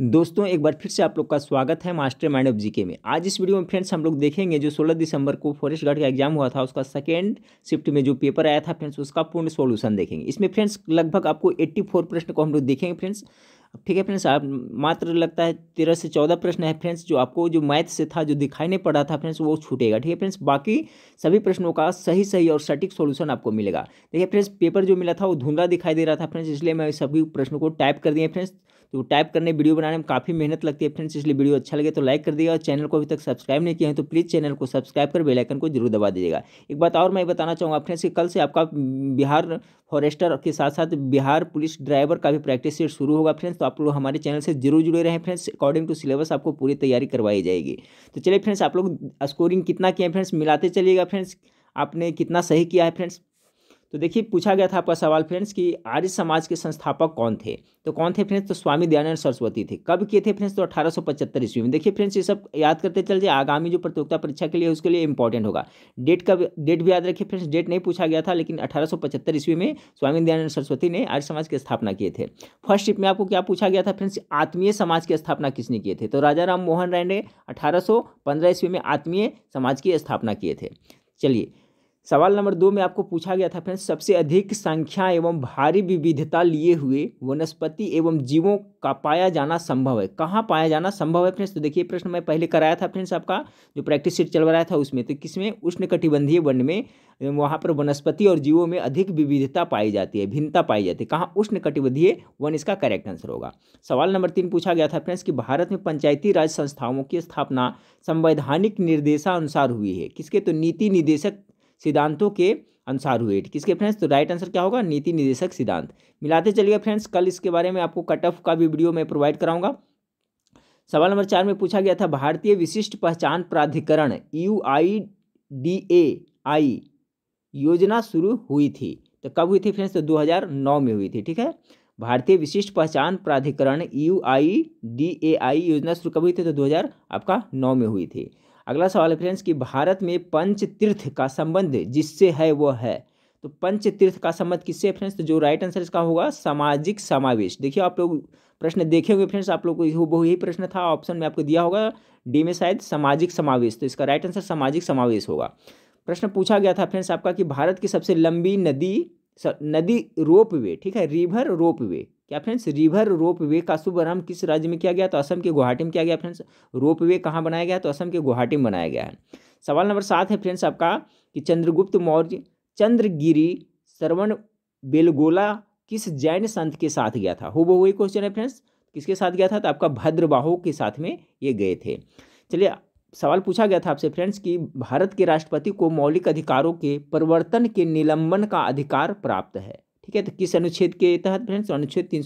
दोस्तों एक बार फिर से आप लोग का स्वागत है मास्टर माइंड ऑफ जीके में आज इस वीडियो में फ्रेंड्स हम लोग देखेंगे जो 16 दिसंबर को फॉरेस्ट गार्ड का एग्जाम हुआ था उसका सेकेंड शिफ्ट में जो पेपर आया था फ्रेंड्स उसका पूर्ण सोल्यूशन देखेंगे इसमें फ्रेंड्स लगभग आपको एट्टी प्रश्न को हम लोग देखेंगे फ्रेंड्स ठीक है फ्रेंड्स आप मात्र लगता है तेरह से चौदह प्रश्न है फ्रेंड्स जो आपको जो मैथ से था जो दिखाई नहीं पड़ा था फ्रेंड्स वो छूटेगा ठीक है फ्रेंड्स बाकी सभी प्रश्नों का सही सही और सटीक सॉल्यूशन आपको मिलेगा देखिए फ्रेंड्स पेपर जो मिला था वो धुंधला दिखाई दे रहा था फ्रेंड्स इसलिए मैं सभी प्रश्नों को टाइप कर दिए फ्रेंड्स तो टाइप करने वीडियो बनाने में काफ़ी मेहनत लगती है फ्रेंड्स इसलिए वीडियो अच्छा लगे तो लाइक कर दीजिएगा चैनल को अभी तक सब्सक्राइब नहीं किया है तो प्लीज़ चैनल को सब्सक्राइब कर बेलाइकन को जरूर दबा दीजिएगा एक बात और मैं बताना चाहूँगा फ्रेंड्स कि कल से आपका बिहार फॉरेस्टर के साथ साथ बिहार पुलिस ड्राइवर का भी प्रैक्टिस सेट शुरू होगा फ्रेंड्स तो आप लोग हमारे चैनल से जरूर जुड़े रहें फ्रेंड्स अकॉर्डिंग टू सिलेबस आपको पूरी तैयारी करवाई जाएगी तो चलिए फ्रेंड्स आप लोग स्कोरिंग कितना किए फ्रेंड्स मिलाते चलिएगा फ्रेंड्स आपने कितना सही किया है फ्रेंड्स तो देखिए पूछा गया था आपका सवाल फ्रेंड्स कि आर्य समाज के संस्थापक कौन थे तो कौन थे फ्रेंड्स तो स्वामी दयानंद सरस्वती थे कब किए थे फ्रेंड्स तो अठारह सौ पचहत्तर ईस्वी में देखिए फ्रेंड्स ये सब याद करते चल जाए आगामी जो प्रतियोगिता परीक्षा के लिए उसके लिए इंपॉर्टेंट होगा डेट का डेट भी याद रखिए फ्रेंड्स डेट नहीं पूछा गया था लेकिन अठारह सौ पचहत्तर ईस्वी में स्वामी दयानंद सरस्वती ने आर्य समाज की स्थापना किए थे फर्स्ट शिप में आपको क्या पूछा गया था फ्रेंड्स आत्मीय समाज की स्थापना किसने किए थे तो राजा राम मोहन राय ने अठारह ईस्वी में आत्मीय समाज की स्थापना किए थे चलिए सवाल नंबर दो में आपको पूछा गया था फ्रेंड्स सबसे अधिक संख्या एवं भारी विविधता लिए हुए वनस्पति एवं जीवों का पाया जाना संभव है कहाँ पाया जाना संभव है फ्रेंड्स तो देखिए प्रश्न मैं पहले कराया था फ्रेंड्स आपका जो प्रैक्टिस सीट चल रहा था उसमें तो किसमें उष्ण कटिबंधीय वन में वहाँ पर वनस्पति और जीवों में अधिक विविधता पाई जाती है भिन्नता पाई जाती है कहाँ उष्ण कटिबंधीय वन इसका करेक्ट आंसर होगा सवाल नंबर तीन पूछा गया था फ्रेंड्स कि भारत में पंचायती राज संस्थाओं की स्थापना संवैधानिक निर्देशानुसार हुई है किसके तो नीति निदेशक सिद्धांतों के अनुसार हुए किसके फ्रेंड्स तो राइट आंसर क्या होगा नीति निदेशक सिद्धांत मिलाते चलिए फ्रेंड्स कल इसके बारे में आपको कट ऑफ का भी वीडियो मैं प्रोवाइड कराऊंगा सवाल नंबर चार में पूछा गया था भारतीय विशिष्ट पहचान प्राधिकरण यू आई डी ए आई योजना शुरू हुई थी तो कब हुई थी फ्रेंड्स तो 2009 में हुई थी ठीक है भारतीय विशिष्ट पहचान प्राधिकरण यू आई डी ए आई योजना शुरू कब हुई थी तो 2000 आपका नौ में हुई थी अगला सवाल है फ्रेंड्स कि भारत में पंच तीर्थ का संबंध जिससे है वो है तो पंच तीर्थ का संबंध किससे फ्रेंड्स तो जो राइट आंसर इसका होगा सामाजिक समावेश देखिए आप लोग प्रश्न देखे होंगे फ्रेंड्स आप लोग को यही प्रश्न था ऑप्शन में आपको दिया होगा डी में शायद सामाजिक समावेश तो इसका राइट आंसर सामाजिक समावेश होगा प्रश्न पूछा गया था फ्रेंड्स आपका कि भारत की सबसे लंबी नदी नदी रोप वे ठीक है रिवर रोप क्या फ्रेंड्स रिवर रोप वे का शुभारंभ किस राज्य में किया गया तो असम के गुवाहाटी में किया गया फ्रेंड्स रोप वे कहाँ बनाया गया तो असम के गुवाहाटी में बनाया गया है सवाल नंबर सात है फ्रेंड्स आपका कि चंद्रगुप्त मौर्य चंद्रगिरी श्रवण बेलगोला किस जैन संत के साथ गया था हो वही क्वेश्चन है फ्रेंड्स किसके साथ गया था तो आपका भद्रबाहू के साथ में ये गए थे चलिए सवाल पूछा गया था आपसे फ्रेंड्स कि भारत के राष्ट्रपति को मौलिक अधिकारों के परिवर्तन के निलंबन का अधिकार प्राप्त है ठीक है तो किस अनुच्छेद के तहत फ्रेंड्स अनुच्छेद तीन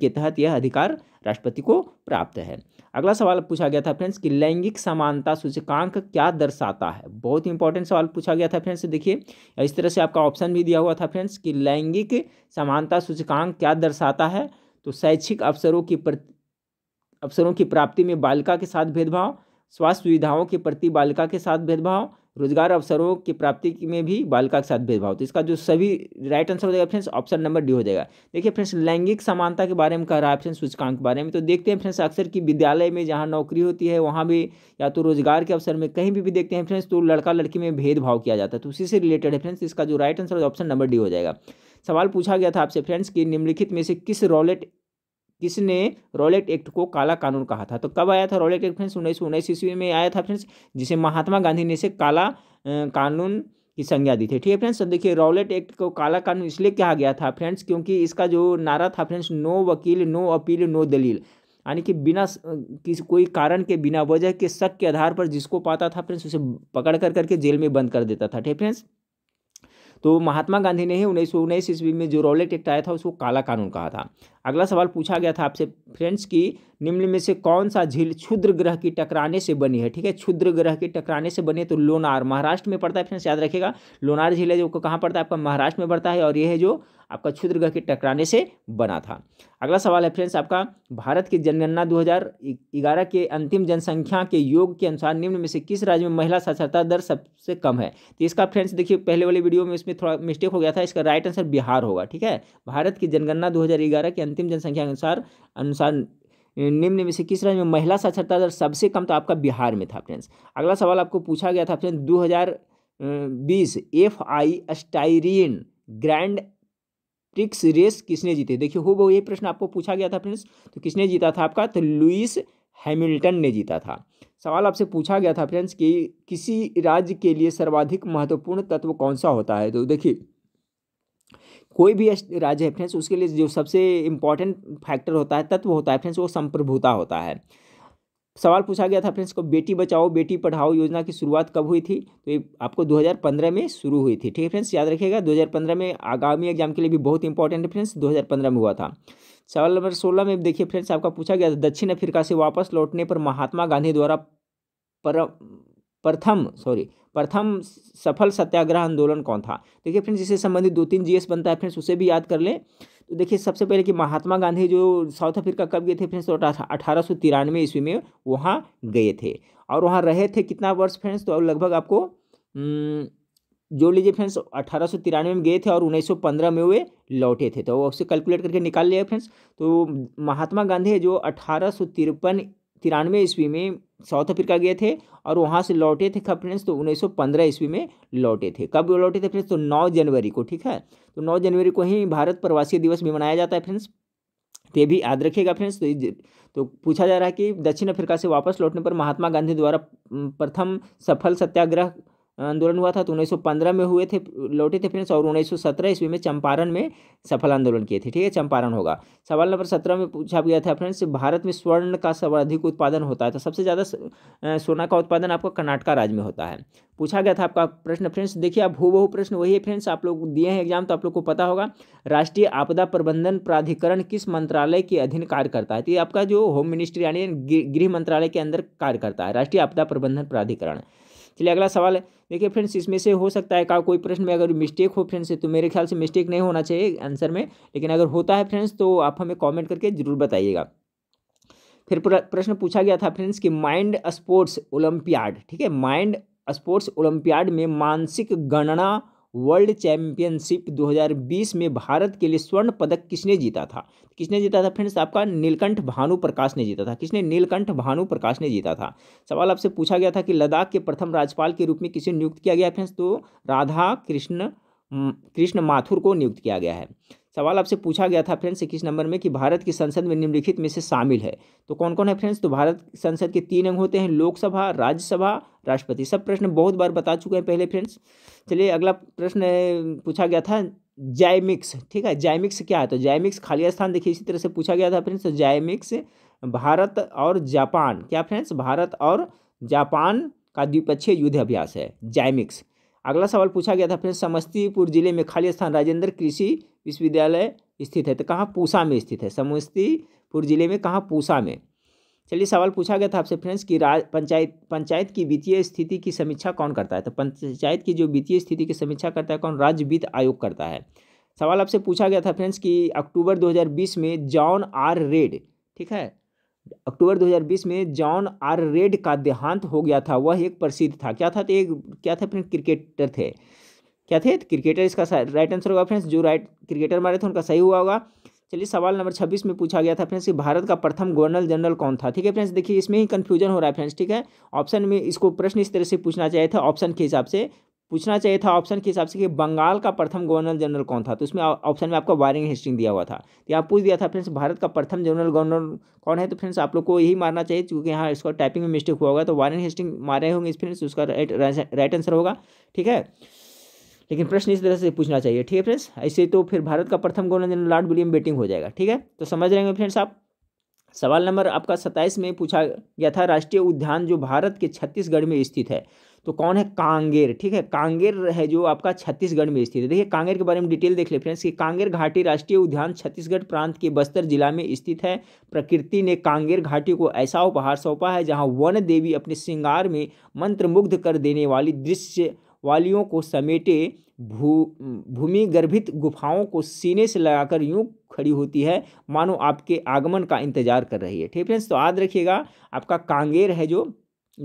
के तहत यह अधिकार राष्ट्रपति को प्राप्त है अगला सवाल पूछा गया था फ्रेंड्स कि लैंगिक समानता सूचकांक क्या दर्शाता है बहुत इंपॉर्टेंट सवाल पूछा गया था फ्रेंड्स देखिए इस तरह से आपका ऑप्शन भी दिया हुआ था फ्रेंड्स कि लैंगिक समानता सूचकांक क्या दर्शाता है तो शैक्षिक अवसरों की अवसरों की प्राप्ति में बालिका के साथ भेदभाव स्वास्थ्य सुविधाओं के प्रति बालिका के साथ भेदभाव रोजगार अवसरों की प्राप्ति में भी बालिका के साथ भेदभाव तो इसका जो सभी राइट आंसर हो जाएगा फ्रेंड्स ऑप्शन नंबर डी हो जाएगा देखिए फ्रेंड्स लैंगिक समानता के बारे में कह रहा है फ्रेंड्स सूचकांक के बारे में तो देखते हैं फ्रेंड्स अक्सर की विद्यालय में जहाँ नौकरी होती है वहाँ भी या तो रोजगार के अवसर में कहीं भी, भी देखते हैं फ्रेंड्स तो लड़का लड़की में भेदभाव किया जाता है तो उसी से रिलेटेड है फ्रेंड्स इसका जो right answer option number D हो जाएगा सवाल पूछा गया था आपसे फ्रेंड्स कि निम्नलिखित में से किस रॉलेट किसने रॉलेट एक्ट को काला कानून कहा था तो कब आया था रॉलेट एक्ट फ्रेंड्स उन्नीस सौ उन्नीस ईस्वी में आया था फ्रेंड्स जिसे महात्मा गांधी ने इसे काला कानून की संज्ञा दी थी ठीक है फ्रेंड्स अब तो देखिए रॉलेट एक्ट को काला कानून इसलिए कहा गया था फ्रेंड्स क्योंकि इसका जो नारा था फ्रेंड्स नो वकील नो अपील नो दलील यानी कि बिना किसी कोई कारण के बिना वजह के शक के आधार पर जिसको पाता था फ्रेंड्स उसे पकड़ कर करके जेल में बंद कर देता था ठीक है फ्रेंड्स तो महात्मा गांधी ने ही उन्नीस सौ उन्नीस ईस्वी में जो रॉलेट एक्ट आया था उसको काला कानून कहा था अगला सवाल पूछा गया था आपसे फ्रेंड्स की निम्न में से कौन सा झील क्षुद्र ग्रह की टकराने से बनी है ठीक है क्षुद्र ग्रह की टकराने से बनी है तो लोनार महाराष्ट्र में पड़ता है फ्रेंड्स याद रखिएगा लोनार झील है जो कहाँ पड़ता है आपका महाराष्ट्र में पड़ता है और यह है जो आपका क्षुद्र ग्रह के टकराने से बना था अगला सवाल है फ्रेंड्स आपका भारत की जनगणना दो के अंतिम जनसंख्या के योग के अनुसार निम्न में से किस राज्य में महिला साक्षरता दर सबसे कम है तो इसका फ्रेंड्स देखिए पहले वाले वीडियो में इसमें थोड़ा मिस्टेक हो गया था इसका राइट आंसर बिहार होगा ठीक है भारत की जनगणना दो के अंतिम जनसंख्या के अनुसार अनुसार निम्न में से किस राज्य में महिला साक्षरता दर सबसे कम तो आपका बिहार में था फ्रेंड्स अगला सवाल आपको पूछा गया था फ्रेंड्स दो हज़ार बीस F I Styrian grand prix race किसने जीते देखिए हो वो ये प्रश्न आपको पूछा गया था फ्रेंड्स तो किसने जीता था आपका तो लुइस हैमिल्टन ने जीता था सवाल आपसे पूछा गया था फ्रेंड्स कि किसी राज्य के लिए सर्वाधिक महत्वपूर्ण तत्व कौन सा होता है तो देखिए कोई भी राज्य है फ्रेंड्स उसके लिए जो सबसे इम्पॉर्टेंट फैक्टर होता है तत्व होता है फ्रेंड्स वो संप्रभुता होता है सवाल पूछा गया था फ्रेंड्स को बेटी बचाओ बेटी पढ़ाओ योजना की शुरुआत कब हुई थी तो ये आपको 2015 में शुरू हुई थी ठीक है फ्रेंड्स याद रखिएगा 2015 में आगामी एग्जाम के लिए भी बहुत इंपॉर्टेंट है फ्रेंड्स 2015 में हुआ था सवाल नंबर 16 में देखिए फ्रेंड्स आपका पूछा गया था दक्षिण अफ्रीका से वापस लौटने पर महात्मा गांधी द्वारा पर प्रथम सॉरी प्रथम सफल सत्याग्रह आंदोलन कौन था देखिए फ्रेंड्स इससे संबंधित दो तीन जीएस बनता है फ्रेंड्स उसे भी याद कर लें तो देखिए सबसे पहले कि महात्मा गांधी जो साउथ अफ्रीका कब गए थे फ्रेंड्स तो अठारह सौ तिरानवे ईस्वी में वहाँ गए थे और वहाँ रहे थे कितना वर्ष फ्रेंड्स तो लगभग आपको जो लीजिए फ्रेंड्स अठारह सौ तिरानवे में गए थे और उन्नीस सौ पंद्रह में वे लौटे थे तो उससे कैलकुलेट करके निकाल लिया फ्रेंड्स तो महात्मा गांधी जो अठारह सौ तिरपन तिरानवे ईस्वी में साउथ अफ्रीका गए थे और वहाँ से लौटे थे कब फ्रेंड्स तो 1915 ईस्वी में लौटे थे कब लौटे थे फ्रेंड्स तो 9 जनवरी को ठीक है तो 9 जनवरी को ही भारत प्रवासी दिवस भी मनाया जाता है फ्रेंड्स तो ये भी याद रखिएगा फ्रेंड्स तो तो पूछा जा रहा है कि दक्षिण अफ्रीका से वापस लौटने पर महात्मा गांधी द्वारा प्रथम सफल सत्याग्रह आंदोलन हुआ था तो 1915 में हुए थे लौटे थे फ्रेंड्स और 1917 ईस्वी में चंपारण में सफल आंदोलन किए थे ठीक है चंपारण होगा सवाल नंबर सत्रह में पूछा गया था फ्रेंड्स भारत में स्वर्ण का सर्वाधिक उत्पादन होता है तो सबसे ज़्यादा सोना का उत्पादन आपका कर्नाटका राज्य में होता है पूछा गया था आपका प्रश्न फ्रेंड्स देखिए आप हू प्रश्न वही है फ्रेंड्स आप लोग दिए हैं एग्जाम तो आप लोग को पता होगा राष्ट्रीय आपदा प्रबंधन प्राधिकरण किस मंत्रालय के अधीन कार्य करता है तो ये आपका जो होम मिनिस्ट्री यानी गृह मंत्रालय के अंदर कार्य करता है राष्ट्रीय आपदा प्रबंधन प्राधिकरण चलिए अगला सवाल है देखिए फ्रेंड्स इसमें से हो सकता है का कोई प्रश्न में अगर मिस्टेक हो फ्रेंड्स तो मेरे ख्याल से मिस्टेक नहीं होना चाहिए आंसर में लेकिन अगर होता है फ्रेंड्स तो आप हमें कॉमेंट करके ज़रूर बताइएगा फिर प्रश्न पूछा गया था फ्रेंड्स कि माइंड स्पोर्ट्स ओलंपियाड ठीक है माइंड स्पोर्ट्स ओलंपियाड में मानसिक गणना वर्ल्ड चैंपियनशिप 2020 में भारत के लिए स्वर्ण पदक किसने जीता था किसने जीता था फ्रेंड्स आपका नीलकंठ भानु प्रकाश ने जीता था किसने नीलकंठ भानु प्रकाश ने जीता था सवाल आपसे पूछा गया था कि लद्दाख के प्रथम राज्यपाल के रूप में किसे नियुक्त किया गया फ्रेंड्स तो राधा कृष्ण कृष्ण माथुर को नियुक्त किया गया है सवाल आपसे पूछा गया था फ्रेंड्स इक्कीस नंबर में कि भारत की संसद में निम्नलिखित में से शामिल है तो कौन कौन है फ्रेंड्स तो भारत संसद के तीन अंग होते हैं लोकसभा राज्यसभा राष्ट्रपति सब प्रश्न बहुत बार बता चुके हैं पहले फ्रेंड्स चलिए अगला प्रश्न पूछा गया था जायमिक्स ठीक है जायमिक्स क्या है तो जायमिक्स खाली स्थान देखिए इसी तरह से पूछा गया था फ्रेंड्स तो जैमिक्स भारत और जापान क्या फ्रेंड्स भारत और जापान का द्विपक्षीय युद्ध अभ्यास है जायमिक्स अगला सवाल पूछा गया था फिर समस्तीपुर जिले में खाली स्थान राजेंद्र कृषि विश्वविद्यालय स्थित है तो कहाँ पूसा में स्थित है समस्तीपुर जिले में कहाँ पूसा में चलिए सवाल पूछा गया था आपसे फ्रेंड्स कि राज पंचायत पंचायत की वित्तीय स्थिति की समीक्षा कौन करता है तो पंचायत की जो वित्तीय स्थिति की समीक्षा करता है कौन राज्य वित्त आयोग करता है सवाल आपसे पूछा गया था फ्रेंड्स कि अक्टूबर 2020 में जॉन आर रेड ठीक है अक्टूबर 2020 में जॉन आर रेड का देहांत हो गया था वह एक प्रसिद्ध था क्या था तो एक क्या था फ्रेंड क्रिकेटर थे क्या थे क्रिकेटर इसका राइट आंसर होगा फ्रेंड्स जो राइट क्रिकेटर मारे थे उनका सही हुआ होगा चलिए सवाल नंबर छब्बीस में पूछा गया था फ्रेंड्स कि भारत का प्रथम गवर्नर जनरल कौन था ठीक है फ्रेंड्स देखिए इसमें ही कन्फ्यूजन हो रहा है फ्रेंड्स ठीक है ऑप्शन में इसको प्रश्न इस तरह से पूछना चाहिए था ऑप्शन के हिसाब से पूछना चाहिए था ऑप्शन के हिसाब से कि बंगाल का प्रथम गवर्नर जनरल कौन था तो उसमें ऑप्शन में आपका वारिंग हिस्ट्री दिया हुआ था तो यहाँ पूछ दिया था फ्रेंड्स भारत का प्रथम जनरल गवर्नर कौन है तो फ्रेंड्स आप लोग को यही मारना चाहिए क्योंकि यहाँ इसका टाइपिंग में मिस्टेक हुआ होगा तो वारिंग हिस्ट्री मारे होंगे फ्रेंड्स उसका राइट राइट आंसर होगा ठीक है लेकिन प्रश्न इस तरह से पूछना चाहिए ठीक है फ्रेंड्स ऐसे तो फिर भारत का प्रथम governor general lord William Bentinck हो जाएगा ठीक है तो समझ रहे हैं फ्रेंड्स आप सवाल नंबर आपका सत्ताईस में पूछा गया था राष्ट्रीय उद्यान जो भारत के छत्तीसगढ़ में स्थित है तो कौन है कांगेर ठीक है कांगेर है जो आपका छत्तीसगढ़ में स्थित है देखिए कांगेर के बारे में डिटेल देख ले फ्रेंड्स कि कांगेर घाटी राष्ट्रीय उद्यान छत्तीसगढ़ प्रांत के बस्तर जिला में स्थित है प्रकृति ने कांगेर घाटी को ऐसा उपहार सौंपा है जहाँ वन देवी अपने श्रृंगार में मंत्रमुग्ध कर देने वाली दृश्य वालियों को समेटे भू भूमि गर्भित गुफाओं को सीने से लगाकर यूं खड़ी होती है मानो आपके आगमन का इंतजार कर रही है ठीक फ्रेंड्स तो याद रखिएगा आपका कांगेर है जो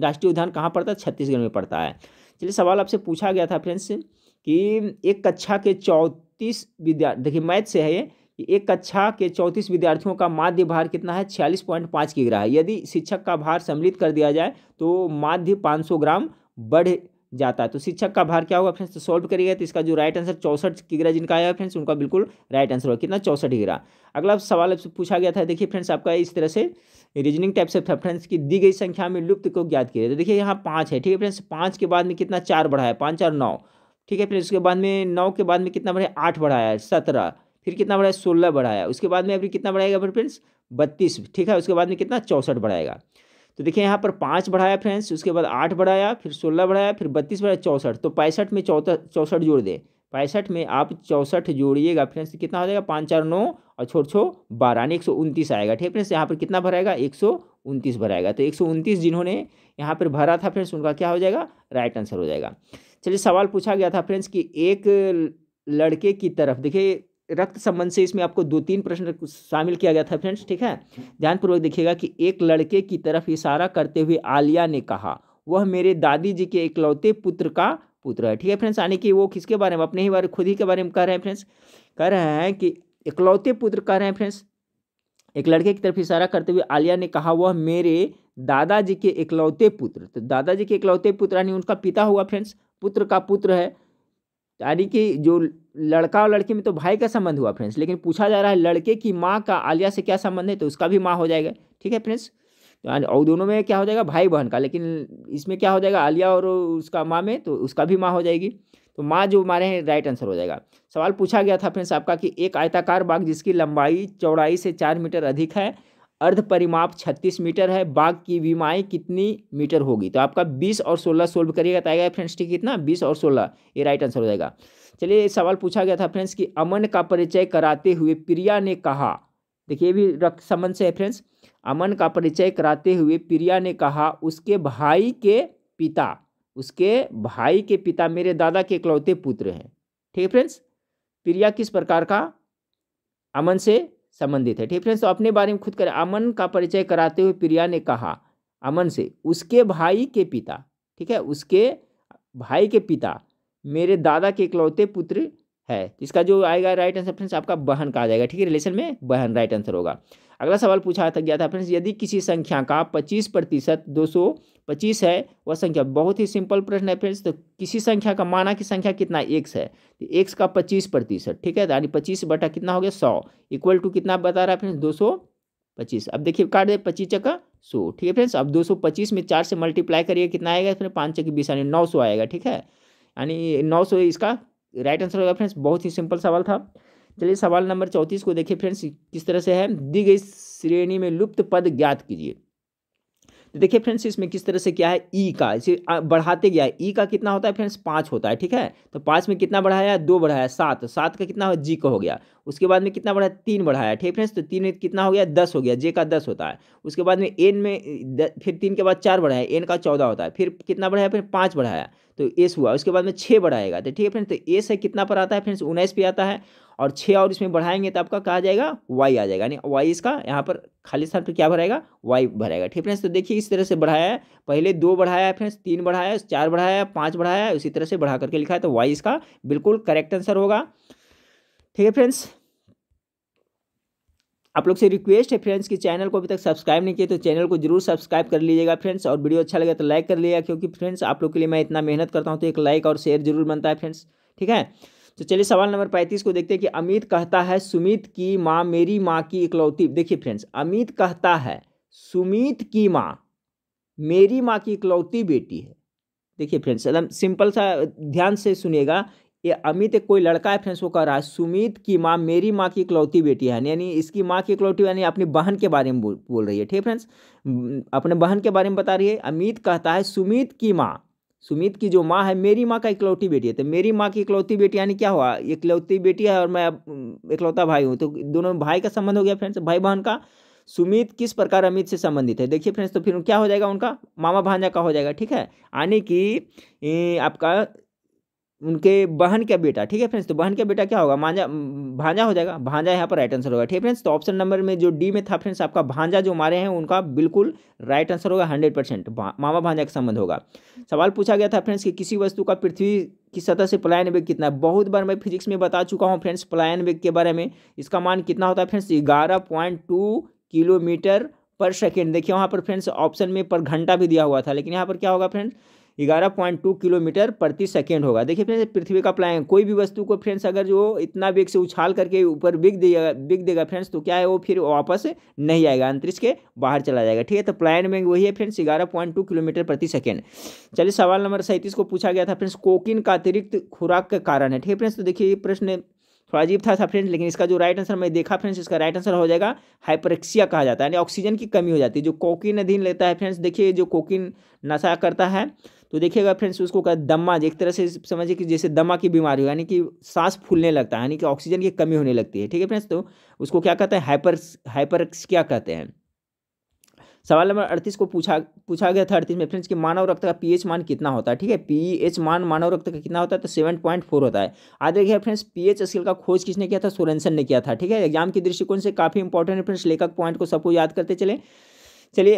राष्ट्रीय उद्यान कहाँ पड़ता है छत्तीसगढ़ में पड़ता है चलिए सवाल आपसे पूछा गया था फ्रेंड्स कि एक कक्षा के चौंतीस विद्यार्थी देखिए मैथ से है ये कि एक कक्षा के चौंतीस विद्यार्थियों का माध्य भार कितना है छियालीस पॉइंट पाँच की है यदि शिक्षक का भार सम्मिलित कर दिया जाए तो माध्य पाँच सौ ग्राम बढ़ जाता है तो शिक्षक का भार क्या होगा फ्रेंड्स तो सॉल्व करिएगा तो इसका जो राइट आंसर चौसठ ग्रह जिनका आया फ्रेंड्स उनका बिल्कुल राइट आंसर होगा कितना चौसठ किग्रा अगला सवाल आपसे पूछा गया था देखिए फ्रेंड्स आपका इस तरह से रीजनिंग टाइप से फ्रेंड्स की दी गई संख्या में लुप्त को ज्ञात किया तो देखिए यहाँ पाँच है ठीक है फ्रेंड्स पाँच के बाद में कितना चार बढ़ा है पाँच और नौ ठीक है फिर उसके बाद में नौ के बाद में कितना बढ़ा है आठ बढ़ाया है सत्रह फिर कितना बढ़ाया सोलह बढ़ाया उसके बाद में अभी कितना बढ़ाएगा फिर फ्रेंड्स बत्तीस ठीक है उसके बाद में कितना चौंसठ बढ़ाएगा तो देखिए यहाँ पर पाँच बढ़ाया फ्रेंड्स उसके बाद आठ बढ़ाया फिर सोलह बढ़ाया फिर बत्तीस बढ़ाया चौंसठ तो पैंसठ में चौथा चौंसठ जोड़ दे पैंसठ में आप चौंसठ जोड़िएगा फ्रेंड्स कितना हो जाएगा पाँच चार नौ और छोड़ छो बारह यानी एक सौ उनतीस आएगा ठीक है फ्रेंड्स यहाँ पर कितना भराएगा एक सौ उनतीस भराएगा तो एक सौ उनतीस जिन्होंने यहाँ पर भरा था फ्रेंड्स उनका क्या हो जाएगा राइट आंसर हो जाएगा चलिए सवाल पूछा गया था फ्रेंड्स कि एक लड़के की तरफ देखिए रक्त संबंध से इसमें आपको दो तीन प्रश्न शामिल किया गया था फ्रेंड्स ठीक है ध्यानपूर्वक देखिएगा कि एक लड़के की तरफ इशारा करते हुए आलिया ने कहा वह मेरे दादी जी के इकलौते पुत्र का पुत्र है ठीक है फ्रेंड्स यानी कि वो किसके बारे में अपने ही बारे खुद ही के बारे में कह रहे हैं फ्रेंड्स कह रहे हैं कि इकलौते पुत्र कह रहे हैं फ्रेंड्स एक लड़के की तरफ इशारा करते हुए आलिया ने कहा वह मेरे दादाजी के इकलौते पुत्र तो दादाजी के इकलौते पुत्र यानी उनका पिता हुआ फ्रेंड्स पुत्र का पुत्र है यानी कि जो लड़का और लड़की में तो भाई का संबंध हुआ फ्रेंड्स लेकिन पूछा जा रहा है लड़के की माँ का आलिया से क्या संबंध है तो उसका भी माँ हो जाएगा ठीक है फ्रेंड्स तो और दोनों में क्या हो जाएगा भाई बहन का लेकिन इसमें क्या हो जाएगा आलिया और उसका माँ में तो उसका भी माँ हो जाएगी तो माँ जो मारे हैं राइट आंसर हो जाएगा सवाल पूछा गया था फ्रेंड्स आपका कि एक आयताकार बाघ जिसकी लंबाई चौड़ाई से चार मीटर अधिक है अर्ध परिमाप छत्तीस मीटर है बाघ की बीमाई कितनी मीटर होगी तो आपका बीस और सोलह सोल्व करिएगा तो आएगा फ्रेंड्स ठीक कितना बीस और सोलह ये राइट आंसर हो जाएगा चलिए सवाल पूछा गया था फ्रेंड्स कि अमन का परिचय कराते हुए प्रिया ने कहा देखिए भी रक्त संबंध से है फ्रेंड्स अमन का परिचय कराते हुए प्रिया ने कहा उसके भाई के पिता उसके भाई के पिता मेरे दादा के इकलौते पुत्र हैं ठीक है फ्रेंड्स प्रिया किस प्रकार का अमन से संबंधित है ठीक फ्रेंड्स तो अपने बारे में खुद करें अमन का परिचय कराते हुए प्रिया ने कहा अमन से उसके भाई के पिता ठीक है उसके भाई के पिता मेरे दादा के इकलौते पुत्र है इसका जो आएगा राइट आंसर फ्रेंड्स आपका बहन कहा जाएगा ठीक है रिलेशन में बहन राइट आंसर होगा अगला सवाल पूछा था गया था फ्रेंड्स यदि किसी संख्या का पच्चीस प्रतिशत दो सौ पच्चीस है वह संख्या बहुत ही सिंपल प्रश्न है फ्रेंड्स तो किसी संख्या का माना की संख्या कितना एक्स है तो एक्स का पच्चीस प्रतिशत ठीक है यानी पच्चीस बटा कितना हो गया सौ इक्वल टू कितना बता रहा है फ्रेंड्स दो सौ पच्चीस अब देखिए काट दे पच्चीस चक्का सौ ठीक है फ्रेंड्स अब दो सौ पच्चीस में चार से मल्टीप्लाई करिए कितना आएगा फिर पाँच चक्की बीस यानी नौ सौ आएगा ठीक है यानी नौ सौ इसका राइट आंसर होगा फ्रेंड्स बहुत ही सिंपल सवाल था चलिए सवाल नंबर चौंतीस को देखिए फ्रेंड्स किस तरह से है दी गई श्रेणी में लुप्त पद ज्ञात कीजिए तो देखिए फ्रेंड्स इसमें किस तरह से क्या है ई का इसे बढ़ाते गया है ई का कितना होता है फ्रेंड्स पाँच होता है ठीक है तो पाँच में कितना बढ़ाया दो बढ़ाया सात सात का कितना हो जी का हो गया उसके बाद में कितना बढ़ाया तीन बढ़ाया ठीक है फ्रेंड्स तो तीन में कितना हो गया दस हो गया जे का दस होता है उसके बाद में एन में द, फिर तीन के बाद चार बढ़ाया एन का चौदह होता है फिर कितना बढ़ाया फिर पाँच बढ़ाया तो एस हुआ उसके बाद में छः बढ़ाएगा तो ठीक है फ्रेंड्स तो एस है कितना पर आता है फ्रेंड्स उन्नीस पे आता है और छः और इसमें बढ़ाएंगे तो आपका कहा जाएगा वाई आ जाएगा यानी वाई इसका यहाँ पर खाली स्थान पर क्या भरेगा वाई भरेगा ठीक फ्रेंड्स तो देखिए इस तरह से बढ़ाया है पहले दो बढ़ाया है फ्रेंड्स तीन बढ़ाया है चार बढ़ाया है पाँच बढ़ाया है उसी तरह से बढ़ा करके लिखा है तो वाई इसका बिल्कुल करेक्ट आंसर होगा ठीक है फ्रेंड्स आप लोग से रिक्वेस्ट है फ्रेंड्स कि चैनल को अभी तक सब्सक्राइब नहीं किए तो चैनल को जरूर सब्सक्राइब कर लीजिएगा फ्रेंड्स और वीडियो अच्छा लगे तो लाइक कर लीजिएगा क्योंकि फ्रेंड्स आप लोग के लिए मैं इतना मेहनत करता हूँ तो एक लाइक और शेयर जरूर बनता है फ्रेंड्स ठीक है तो चलिए सवाल नंबर पैंतीस को देखते हैं कि अमित कहता है सुमित की माँ मेरी माँ की इकलौती देखिए फ्रेंड्स अमित कहता है सुमित की माँ मेरी माँ की इकलौती बेटी है देखिए फ्रेंड्स एकदम सिंपल सा ध्यान से सुनिएगा ये अमित एक कोई लड़का है फ्रेंड्स वो कह रहा है सुमित की माँ मेरी माँ की इकलौती बेटी है यानी इसकी माँ की इकलौती यानी अपनी बहन के बारे में बोल रही है ठीक है फ्रेंड्स अपने बहन के बारे में बता रही है अमित कहता है सुमित की माँ सुमित की जो माँ है मेरी माँ का इकलौती बेटी है तो मेरी माँ की इकलौती बेटी यानी क्या हुआ इकलौती बेटी है और मैं इकलौता भाई हूँ तो दोनों भाई का संबंध हो गया फ्रेंड्स भाई बहन का सुमित किस प्रकार अमित से संबंधित है देखिए फ्रेंड्स तो फिर क्या हो जाएगा उनका मामा भांजा का हो जाएगा ठीक है यानी कि आपका उनके बहन का बेटा ठीक है फ्रेंड्स तो बहन का बेटा क्या होगा मांझा भांजा हो जाएगा भांजा यहाँ पर राइट आंसर होगा ठीक है फ्रेंड्स तो ऑप्शन नंबर में जो डी में था फ्रेंड्स आपका भांजा जो मारे हैं उनका बिल्कुल राइट आंसर होगा हंड्रेड परसेंट मामा भांजा का संबंध होगा सवाल पूछा गया था फ्रेंड्स कि किसी वस्तु का पृथ्वी की सतह से पलायन वेग कितना है बहुत बार मैं फिजिक्स में बता चुका हूँ फ्रेंड्स पलायन वेग के बारे में इसका मान कितना होता है फ्रेंड्स ग्यारह पॉइंट टू किलोमीटर पर सेकेंड देखिए वहाँ पर फ्रेंड्स ऑप्शन में पर घंटा भी दिया हुआ था लेकिन यहाँ पर क्या होगा फ्रेंड्स ग्यारह पॉइंट टू किलोमीटर प्रति सेकेंड होगा देखिए फ्रेंड्स पृथ्वी का प्लान कोई भी वस्तु को फ्रेंड्स अगर जो इतना वेग से उछाल करके ऊपर बिक देगा बिक देगा फ्रेंड्स तो क्या है वो फिर वापस नहीं आएगा अंतरिक्ष के बाहर चला जाएगा ठीक है तो प्लान में वही है फ्रेंड्स ग्यारह पॉइंट टू किलोमीटर प्रति सेकेंड चलिए सवाल नंबर सैंतीस को पूछा गया था फ्रेंड्स कोकिन का अतिरिक्त खुराक का कारण है ठीक है फ्रेंड्स तो देखिए ये प्रश्न थोड़ा अजीब था था फ्रेंड्स लेकिन इसका जो राइट आंसर मैं देखा फ्रेंड्स इसका राइट आंसर हो जाएगा हाइपरेक्सिया कहा जाता है यानी ऑक्सीजन की कमी हो जाती है जो कोकिन अधीन लेता है फ्रेंड्स देखिए जो कोकिन नशा करता है तो देखिएगा फ्रेंड्स उसको कहा दम्मा एक तरह से समझिए कि जैसे दमा की बीमारी हो यानी कि सांस फूलने लगता है यानी कि ऑक्सीजन की कमी होने लगती है ठीक है फ्रेंड्स तो उसको क्या कहते हैं हाइपर हाइपरक्स क्या कहते हैं सवाल नंबर अड़तीस को पूछा पूछा गया था अड़तीस में फ्रेंड्स कि मानव रक्त का पीएच मान कितना होता है ठीक है पीएच मान मानव रक्त का कितना होता है तो सेवन पॉइंट फोर होता है आज देखिए फ्रेंड्स पीएच स्केल का खोज किसने किया था सोरेंसन ने किया था ठीक है एग्जाम के दृष्टिकोण से काफ़ी इंपॉर्टेंट है फ्रेंड्स लेखक पॉइंट को सबको याद करते चले चलिए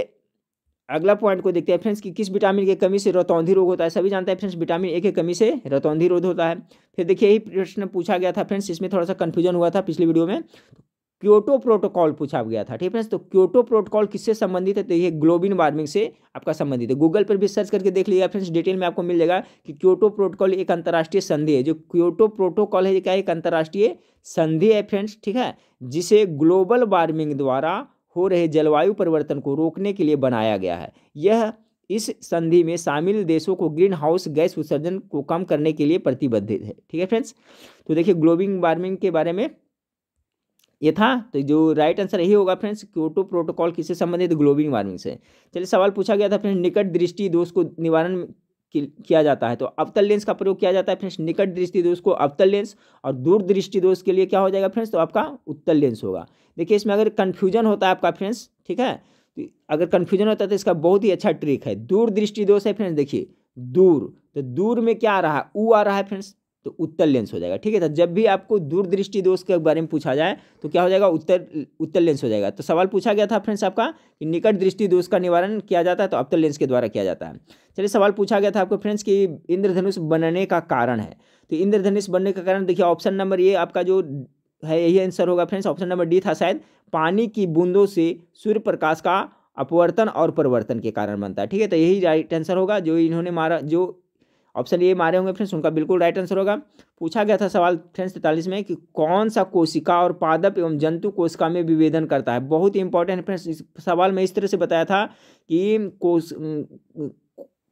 अगला पॉइंट को देखते हैं फ्रेंड्स कि किस विटामिन की कमी से रतौंधी रोग होता है सभी जानते हैं फ्रेंड्स विटामिन ए की कमी से रतौंधी रोग होता है फिर देखिए यही प्रश्न पूछा गया था फ्रेंड्स इसमें थोड़ा सा कन्फ्यूजन हुआ था पिछली वीडियो में क्योटो प्रोटोकॉल पूछा गया था ठीक है फ्रेंड्स तो क्योटो प्रोटोकॉल किससे संबंधित है तो ये ग्लोबिन वार्मिंग से आपका संबंधित है गूगल पर भी सर्च करके देख लीजिएगा फ्रेंड्स डिटेल में आपको मिल जाएगा कि क्योटो प्रोटोकॉल एक अंतर्राष्ट्रीय संधि है जो क्योटो प्रोटोकॉल है क्या एक अंतर्राष्ट्रीय संधि है फ्रेंड्स ठीक है जिसे ग्लोबल वार्मिंग द्वारा हो रहे जलवायु परिवर्तन को रोकने के लिए बनाया गया है यह इस संधि में शामिल देशों को ग्रीन हाउस गैस उत्सर्जन को कम करने के लिए प्रतिबद्ध है ठीक है फ्रेंड्स तो देखिए ग्लोबिंग वार्मिंग के बारे में ये था तो जो राइट आंसर यही होगा फ्रेंड्स क्योटो प्रोटोकॉल किससे संबंधित ग्लोबिंग वार्मिंग से चलिए सवाल पूछा गया था फ्रेंड्स निकट दृष्टि दोष को निवारण किया जाता है तो अवतल लेंस का प्रयोग किया जाता है फ्रेंड्स निकट दृष्टि दोष को अवतल लेंस और दूर दृष्टि दोष के लिए क्या हो जाएगा फ्रेंड्स तो आपका उत्तल लेंस होगा देखिए इसमें अगर कन्फ्यूजन होता है आपका फ्रेंड्स ठीक है तो अगर कन्फ्यूजन होता है तो इसका बहुत ही अच्छा ट्रिक है दूर दृष्टि दोष है फ्रेंड्स देखिए दूर तो दूर में क्या आ रहा है ऊ आ रहा है फ्रेंड्स तो उत्तर लेंस हो जाएगा ठीक है तो जब भी आपको दृष्टि दोष के बारे में पूछा जाए तो क्या हो जाएगा उत्तर उत्तर लेंस हो जाएगा तो सवाल पूछा गया था फ्रेंड्स आपका कि निकट दृष्टि दोष का निवारण किया जाता है तो अवतल लेंस के द्वारा किया जाता है चलिए सवाल पूछा गया था आपको फ्रेंड्स कि इंद्रधनुष बनने का कारण है तो इंद्रधनुष बनने का कारण देखिए ऑप्शन नंबर ये आपका जो है यही आंसर होगा फ्रेंड्स ऑप्शन नंबर डी था शायद पानी की बूंदों से सूर्य प्रकाश का अपवर्तन और परिवर्तन के कारण बनता है ठीक है तो यही राइट आंसर होगा जो इन्होंने मारा जो ऑप्शन ये मारे होंगे फ्रेंड्स उनका बिल्कुल राइट आंसर होगा पूछा गया था सवाल फ्रेंड्स तैतालीस में कि कौन सा कोशिका और पादप एवं जंतु कोशिका में विभेदन करता है बहुत ही इंपॉर्टेंट फ्रेंड्स इस सवाल में इस तरह से बताया था कि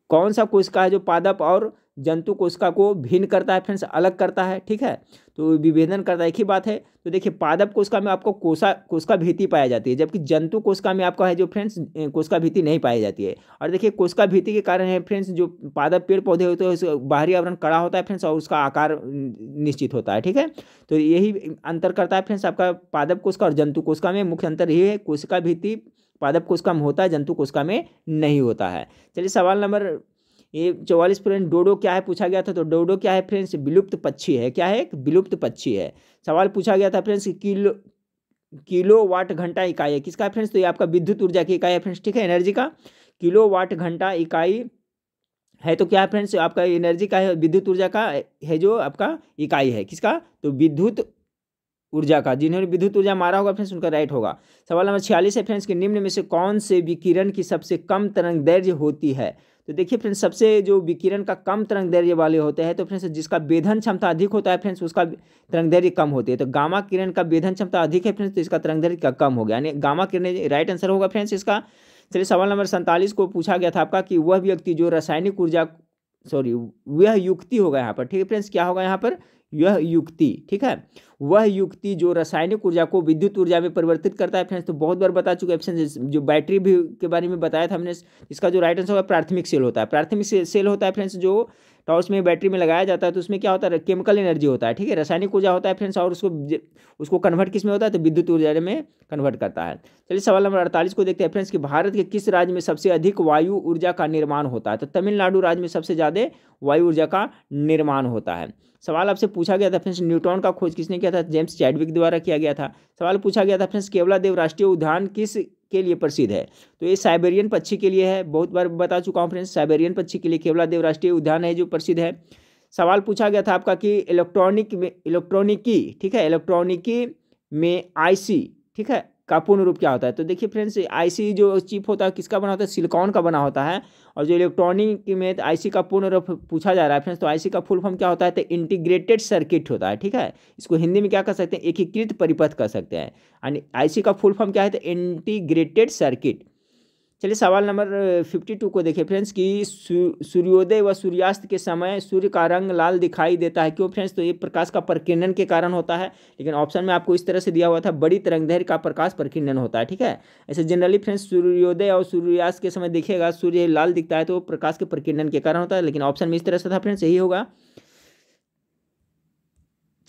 कौन सा कोशिका है जो पादप और जंतु कोशिका को भिन्न करता है फ्रेंड्स अलग करता है ठीक है तो विभेदन करता है एक ही बात है तो देखिए पादप कोशिका में आपको कोशा कोशिका भीति पाया जाती है जबकि जंतु कोशिका में आपका है जो फ्रेंड्स कोशिका भीति नहीं पाई जाती है और देखिए कोशिका भीति के कारण है फ्रेंड्स जो पादप पेड़ पौधे होते हैं बाहरी आवरण कड़ा होता है फ्रेंड्स और उसका आकार निश्चित होता है ठीक है तो यही अंतर करता है फ्रेंड्स आपका पादप कोशिका और जंतु कोशिका में मुख्य अंतर यही है कोशिका भीति पादप कोशिका में होता है जंतु कोशिका में नहीं होता है चलिए सवाल नंबर ये चौवालीस फ्रेंड डोडो क्या है पूछा गया था तो डोडो क्या है फ्रेंड्स विलुप्त पक्षी है क्या है विलुप्त पक्षी है सवाल पूछा गया था फ्रेंड्स किलो किलो वाट घंटा इकाई है किसका फ्रेंड्स तो ये आपका विद्युत ऊर्जा की इकाई है फ्रेंड्स ठीक है एनर्जी का किलो वाट घंटा इकाई है तो क्या है फ्रेंड्स आपका एनर्जी का है विद्युत ऊर्जा का है जो आपका इकाई है किसका तो विद्युत ऊर्जा का जिन्होंने विद्युत ऊर्जा मारा होगा फ्रेंड्स उनका राइट होगा सवाल नंबर छियालीस है फ्रेंड्स कि निम्न में से कौन से विकिरण की सबसे कम तरंग दर्ज होती है तो देखिए फ्रेंड्स सबसे जो विकिरण का कम तरंग दैर्य वाले होते हैं तो फ्रेंड्स जिसका वेधन क्षमता अधिक होता है फ्रेंड्स उसका तरंग दैर्य कम होती है तो गामा किरण का वेधन क्षमता अधिक है फ्रेंड्स तो इसका तरंग दैर्य का कम हो गया यानी गामा किरण राइट आंसर होगा फ्रेंड्स इसका चलिए सवाल नंबर सैंतालीस को पूछा गया था आपका कि वह व्यक्ति जो रासायनिक ऊर्जा सॉरी वह युक्ति होगा यहाँ पर ठीक है फ्रेंड्स क्या होगा यहाँ पर यह युक्ति ठीक है वह युक्ति जो रासायनिक ऊर्जा को विद्युत ऊर्जा में परिवर्तित करता है फ्रेंड्स तो बहुत बार बता चुके ऑप्शन जो बैटरी भी के बारे में बताया था हमने इसका जो राइट आंसर होगा प्राथमिक सेल होता है प्राथमिक सेल होता है फ्रेंड्स जो टॉर्च तो में बैटरी में लगाया जाता है तो उसमें क्या होता है केमिकल एनर्जी होता है ठीक है रासायनिक ऊर्जा होता है फ्रेंड्स और उसको उसको कन्वर्ट किस में होता है तो विद्युत ऊर्जा में कन्वर्ट करता है चलिए सवाल नंबर अड़तालीस को देखते हैं फ्रेंड्स कि भारत के किस राज्य में सबसे अधिक वायु ऊर्जा का निर्माण होता है तो तमिलनाडु राज्य में सबसे ज़्यादा वायु ऊर्जा का निर्माण होता है सवाल आपसे पूछा गया था फ्रेंड्स न्यूट्रॉन का खोज किसने किया था जेम्स चैडविक द्वारा किया गया था सवाल पूछा गया था फ्रेंड्स केवला देव राष्ट्रीय उद्यान किस के लिए प्रसिद्ध है तो ये साइबेरियन पक्षी के लिए है बहुत बार बता चुका हूँ फ्रेंड्स साइबेरियन पक्षी के लिए केवलादेव राष्ट्रीय उद्यान है जो प्रसिद्ध है सवाल पूछा गया था आपका कि इलेक्ट्रॉनिक में इलेक्ट्रॉनिकी ठीक है इलेक्ट्रॉनिकी में आईसी ठीक है का पूर्ण रूप क्या होता है तो देखिए फ्रेंड्स आईसी जो चिप होता है किसका बना होता है सिलिकॉन का बना होता है और जो इलेक्ट्रॉनिक में आईसी का पूर्ण रूप पूछा जा रहा है फ्रेंड्स तो आईसी का फुल फॉर्म क्या होता है तो इंटीग्रेटेड सर्किट होता है ठीक है इसको हिंदी में क्या कर सकते हैं एकीकृत परिपथ कर सकते हैं यानी आईसी का फुल फॉर्म क्या है तो इंटीग्रेटेड सर्किट चलिए सवाल नंबर फिफ्टी टू को देखिए फ्रेंड्स कि सूर्योदय व सूर्यास्त के समय सूर्य का रंग लाल दिखाई देता है क्यों फ्रेंड्स तो ये प्रकाश का प्रकीर्णन के कारण होता है लेकिन ऑप्शन में आपको इस तरह से दिया हुआ था बड़ी तरंगदैर्य का प्रकाश प्रकीर्णन होता है ठीक है ऐसे जनरली फ्रेंड्स सूर्योदय और सूर्यास्त के समय देखिएगा सूर्य लाल दिखता है तो प्रकाश के प्रकीर्णन के कारण होता है लेकिन ऑप्शन में इस तरह से था फ्रेंड्स यही होगा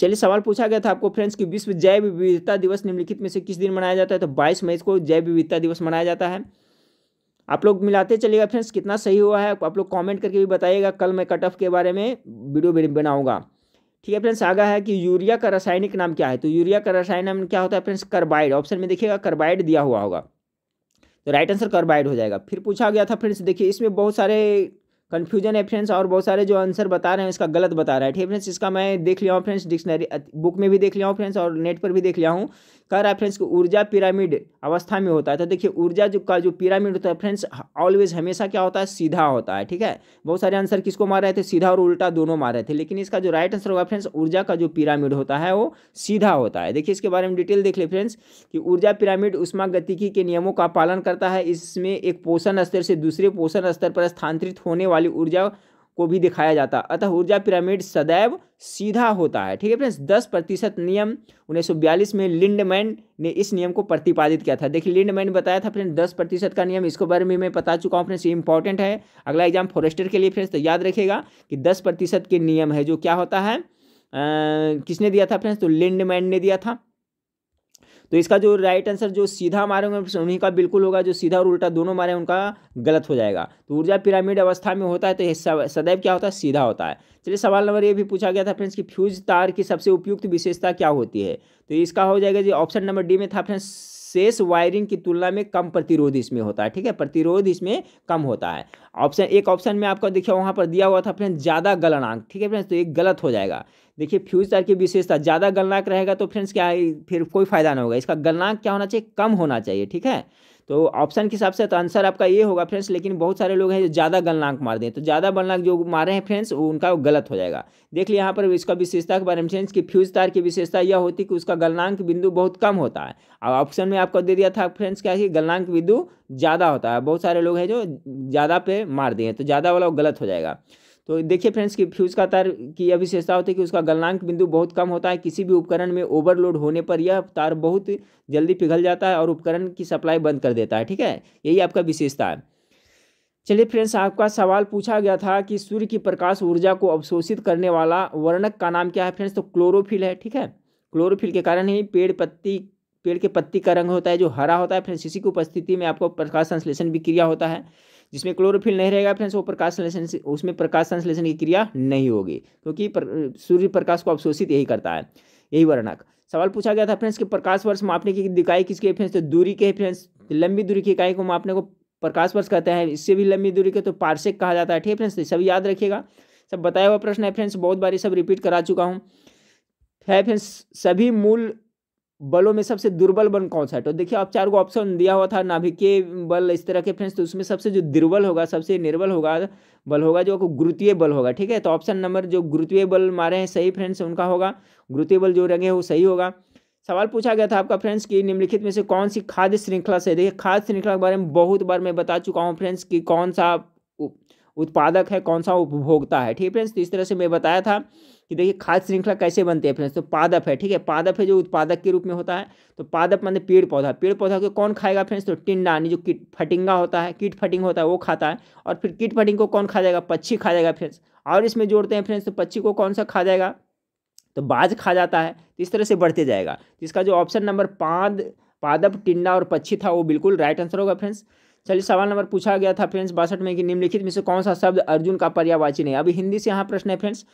चलिए सवाल पूछा गया था आपको फ्रेंड्स कि विश्व जैव विविधता दिवस निम्नलिखित में से किस दिन मनाया जाता है तो 22 मई को जैव विविधता दिवस मनाया जाता है आप लोग मिलाते चलिएगा फ्रेंड्स कितना सही हुआ है आप लोग कमेंट करके भी बताइएगा कल मैं कट ऑफ के बारे में वीडियो बनाऊंगा ठीक है फ्रेंड्स आगा है कि यूरिया का रासायनिक नाम क्या है तो यूरिया का रासायनिक नाम क्या होता है फ्रेंड्स कार्बाइड ऑप्शन में देखिएगा कार्बाइड दिया हुआ होगा तो राइट आंसर कार्बाइड हो जाएगा फिर पूछा गया था फ्रेंड्स देखिए इसमें बहुत सारे कन्फ्यूजन है फ्रेंड्स और बहुत सारे जो आंसर बता रहे हैं इसका गलत बता रहा है ठीक है फ्रेंड्स इसका मैं देख लिया हूँ फ्रेंड्स डिक्शनरी बुक में भी देख लिया हूँ फ्रेंड्स और नेट पर भी देख लिया हूँ कह रहा है फ्रेंड्स कि ऊर्जा पिरामिड अवस्था में होता है तो देखिए ऊर्जा जो का जो पिरामिड होता है फ्रेंड्स ऑलवेज हमेशा क्या होता है सीधा होता है ठीक है बहुत सारे आंसर किसको मार रहे थे सीधा और उल्टा दोनों मार रहे थे लेकिन इसका जो राइट आंसर होगा फ्रेंड्स ऊर्जा का जो पिरामिड होता है वो सीधा होता है देखिए इसके बारे में डिटेल देख ले फ्रेंड्स कि ऊर्जा पिरामिड उष्मा गतिकी के नियमों का पालन करता है इसमें एक पोषण स्तर से दूसरे पोषण स्तर पर स्थानांतरित होने वाली ऊर्जा को भी दिखाया जाता अतः ऊर्जा पिरामिड सदैव सीधा होता है ठीक है फ्रेंड्स दस प्रतिशत नियम उन्नीस में लिंडमैन ने इस नियम को प्रतिपादित किया था देखिए लिंडमैन ने बताया था फ्रेंड्स दस प्रतिशत का नियम इसको बारे में मैं बता चुका हूँ फ्रेंड्स ये इंपॉर्टेंट है अगला एग्जाम फॉरेस्टर के लिए फ्रेंड्स तो याद रखेगा कि दस प्रतिशत के नियम है जो क्या होता है आ, किसने दिया था फ्रेंड्स तो लिंडमैन ने दिया था तो इसका जो राइट आंसर जो सीधा मारे होंगे उन्हीं का बिल्कुल होगा जो सीधा और उल्टा दोनों मारे उनका गलत हो जाएगा तो ऊर्जा पिरामिड अवस्था में होता है तो यह सदैव क्या होता है सीधा होता है चलिए सवाल नंबर ये भी पूछा गया था फ्रेंड्स कि फ्यूज तार की सबसे उपयुक्त विशेषता क्या होती है तो इसका हो जाएगा जी ऑप्शन नंबर डी में था फ्रेंड्स शेष वायरिंग की तुलना में कम प्रतिरोध इसमें होता है ठीक है प्रतिरोध इसमें कम होता है ऑप्शन एक ऑप्शन में आपका देखिए वहाँ पर दिया हुआ था फ्रेंड्स ज़्यादा गलनांक ठीक है फ्रेंड्स तो एक गलत हो जाएगा देखिए फ्यूज तार की विशेषता ज़्यादा गलनाक रहेगा तो फ्रेंड्स क्या फिर कोई फायदा नहीं होगा इसका गलनाक क्या होना चाहिए कम होना चाहिए ठीक है तो ऑप्शन के हिसाब से तो आंसर आपका ये होगा फ्रेंड्स लेकिन बहुत सारे लोग हैं जो ज़्यादा गलनाक मार दें तो ज़्यादा गलनाक जो मारे हैं फ्रेंड्स वो उनका गलत हो जाएगा देख लिया यहाँ पर इसका विशेषता के बारे में फ्रेंड्स की फ्यूज तार की विशेषता यह होती कि उसका गलनांक बिंदु बहुत कम होता है और ऑप्शन में आपको दे दिया था फ्रेंड्स क्या है गलनांक बिंदु ज़्यादा होता है बहुत सारे लोग हैं जो ज़्यादा पे मार दिए तो ज़्यादा वाला गलत हो जाएगा तो देखिए फ्रेंड्स कि फ्यूज़ का तार की यह विशेषता होती है कि उसका गलनांक बिंदु बहुत कम होता है किसी भी उपकरण में ओवरलोड होने पर यह तार बहुत जल्दी पिघल जाता है और उपकरण की सप्लाई बंद कर देता है ठीक है यही आपका विशेषता है चलिए फ्रेंड्स आपका सवाल पूछा गया था कि सूर्य की प्रकाश ऊर्जा को अवशोषित करने वाला वर्णक का नाम क्या है फ्रेंड्स तो क्लोरोफिल है ठीक है क्लोरोफिल के कारण ही पेड़ पत्ती पेड़ के पत्ती का रंग होता है जो हरा होता है फ्रेंड्स इसी की उपस्थिति में आपको प्रकाश संश्लेषण भी क्रिया होता है जिसमें क्लोरोफिल नहीं रहेगा फ्रेंड्स वो प्रकाश संश्लेषण उसमें प्रकाश संश्लेषण की क्रिया नहीं होगी क्योंकि तो सूर्य प्रकाश को अवशोषित यही करता है यही वर्णक सवाल पूछा गया था फ्रेंड्स कि प्रकाश वर्ष मापने की इकाई किसके फ्रेंड्स तो दूरी के फ्रेंड्स लंबी दूरी की इकाई को मापने को प्रकाश वर्ष कहते हैं इससे भी लंबी दूरी के तो पार्सेक कहा जाता है ठीक है फ्रेंड्स तो सब याद रखिएगा सब बताया हुआ प्रश्न है फ्रेंड्स बहुत बार ये सब रिपीट करा चुका हूँ है फ्रेंड्स सभी मूल बलों में सबसे दुर्बल बल कौन सा है तो देखिए आप चार को ऑप्शन दिया हुआ था नाभिकीय बल इस तरह के फ्रेंड्स तो उसमें सबसे जो दुर्बल होगा सबसे निर्बल होगा बल होगा जो गुरुत्वीय बल होगा ठीक है तो ऑप्शन नंबर जो गुरुत्वीय बल मारे हैं सही फ्रेंड्स उनका होगा गुरुत्वीय बल जो रंगे वो सही होगा सवाल पूछा गया था आपका फ्रेंड्स कि निम्नलिखित में से कौन सी खाद्य श्रृंखला से देखिए खाद्य श्रृंखला के बारे में बहुत बार मैं बता चुका हूँ फ्रेंड्स कि कौन सा उत्पादक है कौन सा उपभोक्ता है ठीक है फ्रेंड्स तो इस तरह से मैं बताया था कि देखिए खाद्य श्रृंखला कैसे बनती है फ्रेंड्स तो पादप है ठीक है पादप है जो उत्पादक के रूप में होता है तो पादप मान पेड़ पौधा पेड़ पौधा को कौन खाएगा फ्रेंड्स तो टिंडा यानी जो कीट फटिंगा होता है कीट फटिंग होता है वो खाता है और फिर कीट फटिंग को कौन खा जाएगा पक्षी खा जाएगा फ्रेंड्स और इसमें जोड़ते हैं फ्रेंड्स तो पक्षी को कौन सा खा जाएगा तो बाज खा जाता है तो इस तरह से बढ़ते जाएगा तो इसका जो ऑप्शन नंबर पाद पादप टिंडा और पक्षी था वो बिल्कुल राइट आंसर होगा फ्रेंड्स चलिए सवाल नंबर पूछा गया था फ्रेंड्स बासठ में कि निम्नलिखित में से कौन सा शब्द अर्जुन का पर्यावाची नहीं अभी हिंदी से यहाँ प्रश्न है फ्रेंड्स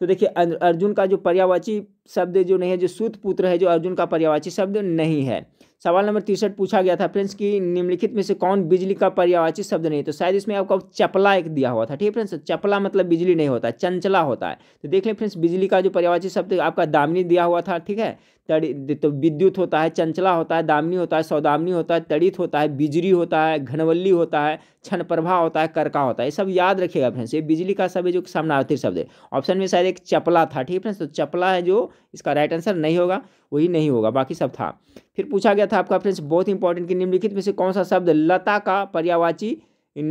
तो देखिए अर्जुन का जो पर्यावाची शब्द जो नहीं है जो सूत पुत्र है जो अर्जुन का पर्यावाची शब्द नहीं है सवाल नंबर तिरसठ पूछा गया था फ्रेंड्स कि निम्नलिखित में से कौन बिजली का पर्यावाची शब्द नहीं तो शायद इसमें आपको चपला एक दिया हुआ था ठीक है फ्रेंड्स चपला मतलब बिजली नहीं होता चंचला होता है तो देख लें फ्रेंड्स बिजली का जो पर्यावाची शब्द आपका दामनी दिया हुआ था ठीक है तड़ी तो विद्युत होता है चंचला होता है दामनी होता है सौदामनी होता है तड़ित होता है बिजली होता है घनवल्ली होता है क्षण प्रभा होता है करका होता है ये सब याद रखिएगा फ्रेंड्स ये बिजली का शब्द जो सामनार्थी शब्द है ऑप्शन में शायद एक चपला था ठीक है फ्रेंड्स तो चपला है जो इसका राइट आंसर नहीं होगा वही नहीं होगा बाकी सब था फिर पूछा गया था आपका फ्रेंड्स बहुत इंपॉर्टेंट कि निम्नलिखित में से कौन सा शब्द लता का पर्यावाची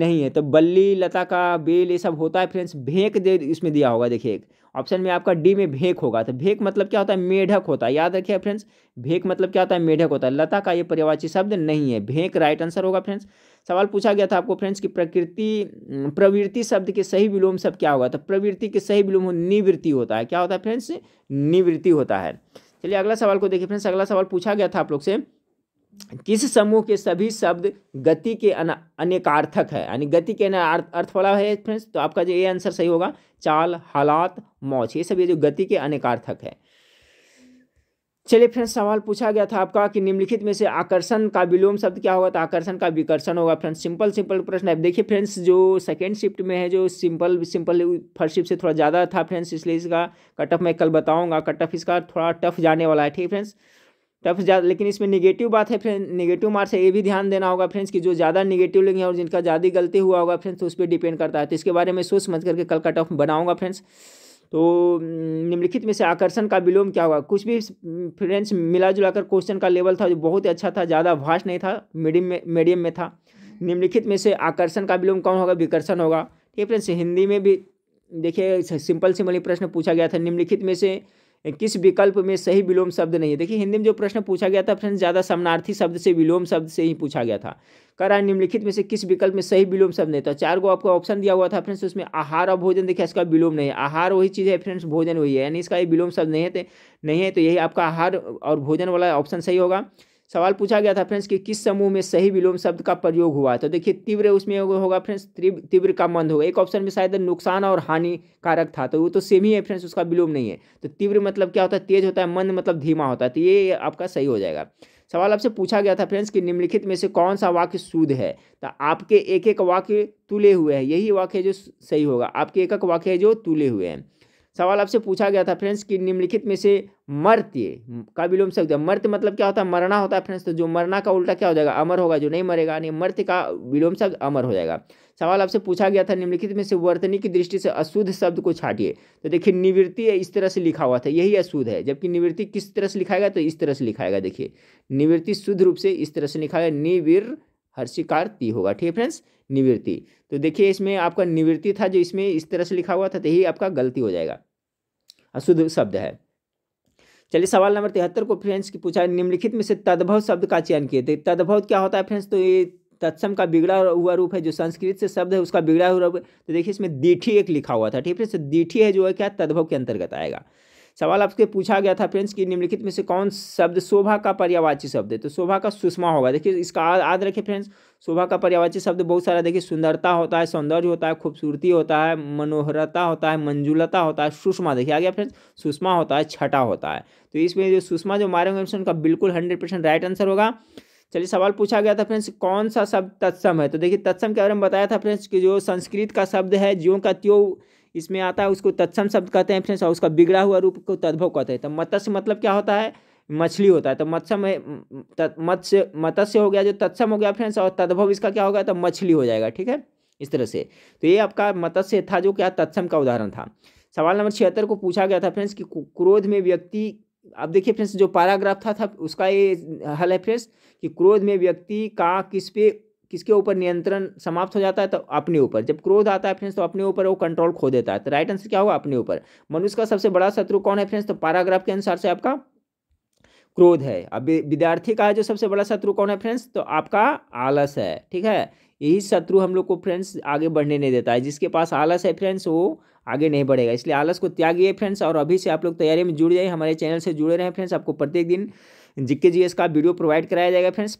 नहीं है तो बल्ली लता का बेल ये सब होता है फ्रेंड्स भेंक दे इसमें दिया होगा देखिए ऑप्शन में आपका डी में भेक होगा तो भेक मतलब क्या होता है मेढक होता है याद रखिए फ्रेंड्स भेक मतलब क्या होता है मेढक होता है लता का ये पर्यावाची शब्द नहीं है भेक राइट आंसर होगा फ्रेंड्स सवाल पूछा गया था आपको फ्रेंड्स कि प्रकृति प्रवृत्ति शब्द के सही विलोम शब्द क्या होगा तो प्रवृत्ति के सही विलोम निवृत्ति होता है क्या होता है फ्रेंड्स निवृत्ति होता है चलिए अगला सवाल को देखिए फ्रेंड्स अगला सवाल पूछा गया था आप लोग से किस समूह के सभी शब्द गति के अनेकार्थक है यानी गति के अर्थ वाला है फ्रेंड्स तो आपका जो ये आंसर सही होगा चाल हालात मौज ये सभी जो गति के अनेकार्थक है चलिए फ्रेंड्स सवाल पूछा गया था आपका कि निम्नलिखित में से आकर्षण का विलोम शब्द क्या होगा तो आकर्षण का विकर्षण होगा फ्रेंड्स सिंपल सिंपल प्रश्न है देखिए फ्रेंड्स जो सेकेंड शिफ्ट में है जो सिंपल सिंपल फर्स्ट शिफ्ट से थोड़ा ज़्यादा था फ्रेंड्स इसलिए इसका कट ऑफ मैं कल बताऊंगा कटअप इसका थोड़ा टफ जाने वाला है ठीक है फ्रेंड्स टफ तो ज़्यादा लेकिन इसमें निगेटिव बात है फ्रेंड निगेटिव मार्क्स है ये भी ध्यान देना होगा फ्रेंड्स कि जो ज़्यादा निगेटिव लेंगे और जिनका ज़्यादा गलती हुआ होगा फ्रेंड्स तो उस पर डिपेंड करता है तो इसके बारे में सोच समझ करके कल का टफ बनाऊंगा फ्रेंड्स तो हम्म, निम्नलिखित में से आकर्षण का विलोम क्या होगा कुछ भी फ्रेंड्स हम्म, मिला जुला कर क्वेश्चन का लेवल था जो बहुत ही अच्छा था ज़्यादा भाष नहीं था मीडियम में मीडियम में था निम्नलिखित में से आकर्षण का विलोम कौन होगा विकर्षण होगा ठीक है फ्रेंड्स हिंदी में भी देखिए सिंपल सिंपल प्रश्न पूछा गया था निम्नलिखित में से किस विकल्प में सही विलोम शब्द नहीं है देखिए हिंदी में जो प्रश्न पूछा गया था फ्रेंड्स ज़्यादा समानार्थी शब्द से विलोम शब्द से ही पूछा गया था कर निम्नलिखित में से किस विकल्प में सही विलोम शब्द नहीं था तो चार को आपको ऑप्शन दिया हुआ था फ्रेंड्स उसमें आहार और भोजन देखिए इसका विलोम नहीं है आहार वही चीज़ है फ्रेंड्स भोजन वही है यानी इसका ये विलोम शब्द नहीं है तो, नहीं है तो यही आपका आहार और भोजन वाला ऑप्शन सही होगा सवाल पूछा गया था फ्रेंड्स कि किस समूह में सही विलोम शब्द का प्रयोग हुआ है तो देखिए तीव्र उसमें होगा फ्रेंड्स तीव्र का मंद होगा एक ऑप्शन में शायद नुकसान और हानिकारक था तो वो तो सेम ही है फ्रेंड्स उसका विलोम नहीं है तो तीव्र मतलब क्या होता है तेज होता है मंद मतलब धीमा होता है तो ये आपका सही हो जाएगा सवाल आपसे पूछा गया था फ्रेंड्स कि निम्नलिखित में से कौन सा वाक्य शुद्ध है तो आपके एक एक वाक्य तुले हुए हैं यही वाक्य जो सही होगा आपके एक एक वाक्य जो तुले हुए हैं सवाल आपसे पूछा गया था फ्रेंड्स कि निम्नलिखित में से मर्त्य का विलोम शब्द मर्त्य मतलब क्या होता है मरना होता है फ्रेंड्स तो जो मरना का उल्टा क्या हो जाएगा अमर होगा जो नहीं मरेगा यानी मर्त्य का विलोम शब्द अमर हो जाएगा सवाल आपसे पूछा गया था निम्नलिखित में से वर्तनी की दृष्टि से अशुद्ध शब्द को छाटिए तो देखिए निवृत्ति इस तरह से लिखा हुआ था यही अशुद्ध है जबकि निवृत्ति किस तरह से लिखाएगा तो इस तरह से लिखाएगा देखिए निवृत्ति शुद्ध रूप से इस तरह से लिखाएगा निविर हर्षिकार ती होगा ठीक है फ्रेंड्स निवृत्ति तो देखिए इसमें आपका निवृत्ति था जो इसमें इस तरह से लिखा हुआ था तो यही आपका गलती हो जाएगा अशुद्ध शब्द है चलिए सवाल नंबर तिहत्तर को फ्रेंड्स की पूछा निम्नलिखित में से तद्भव शब्द का चयन किए थे तो तद्भव क्या होता है फ्रेंड्स तो ये तत्सम का बिगड़ा हुआ रूप है जो संस्कृत से शब्द है उसका बिगड़ा हुआ रूप तो देखिए इसमें दीठी एक लिखा हुआ था ठीक है फ्रेंड्स दीठी है जो है क्या तद्भव के अंतर्गत आएगा सवाल आपके पूछा गया था फ्रेंड्स कि निम्नलिखित में से कौन शब्द शोभा का पर्यावाची शब्द है तो शोभा का सुषमा होगा देखिए इसका याद रखें फ्रेंड्स शोभा का पर्यावाची शब्द बहुत सारा देखिए सुंदरता होता है सौंदर्य होता है खूबसूरती होता है मनोहरता होता है मंजुलता होता है सुषमा देखिए आ गया फ्रेंड्स सुषमा होता है छठा होता है तो इसमें जो सुषमा जो मारे हुए उनका बिल्कुल हंड्रेड परसेंट राइट आंसर होगा चलिए सवाल पूछा गया था फ्रेंड्स कौन सा शब्द तत्सम है तो देखिए तत्सम के बारे में बताया था फ्रेंड्स कि जो संस्कृत का शब्द है ज्यों का त्यों इसमें आता है उसको तत्सम शब्द कहते हैं फ्रेंड्स और उसका बिगड़ा हुआ रूप को तद्भव कहते हैं तो मत्स्य मतलब क्या होता है मछली होता है तो मत्सम मत्स्य मत्स्य हो गया जो तत्सम हो गया फ्रेंड्स और तद्भव इसका क्या होगा तो मछली हो जाएगा ठीक है इस तरह से तो ये आपका मत्स्य था जो क्या तत्सम का उदाहरण था सवाल नंबर छिहत्तर को पूछा गया था फ्रेंड्स कि क्रोध में व्यक्ति अब देखिए फ्रेंड्स जो पैराग्राफ था, था उसका ये हल है फ्रेंड्स कि क्रोध में व्यक्ति का किस पे किसके ऊपर नियंत्रण समाप्त हो जाता है तो अपने ऊपर जब क्रोध आता है फ्रेंड्स तो अपने ऊपर वो कंट्रोल खो देता है तो राइट आंसर क्या होगा अपने ऊपर मनुष्य का सबसे बड़ा शत्रु कौन है फ्रेंड्स तो पैराग्राफ के अनुसार से आपका क्रोध है अब विद्यार्थी का जो सबसे बड़ा शत्रु कौन है फ्रेंड्स तो आपका आलस है ठीक है यही शत्रु हम लोग को फ्रेंड्स आगे बढ़ने नहीं देता है जिसके पास आलस है फ्रेंड्स वो आगे नहीं बढ़ेगा इसलिए आलस को त्यागिए फ्रेंड्स और अभी से आप लोग तैयारी में जुड़ जाइए हमारे चैनल से जुड़े रहें फ्रेंड्स आपको प्रत्येक दिन जिक्के जी का वीडियो प्रोवाइड कराया जाएगा फ्रेंड्स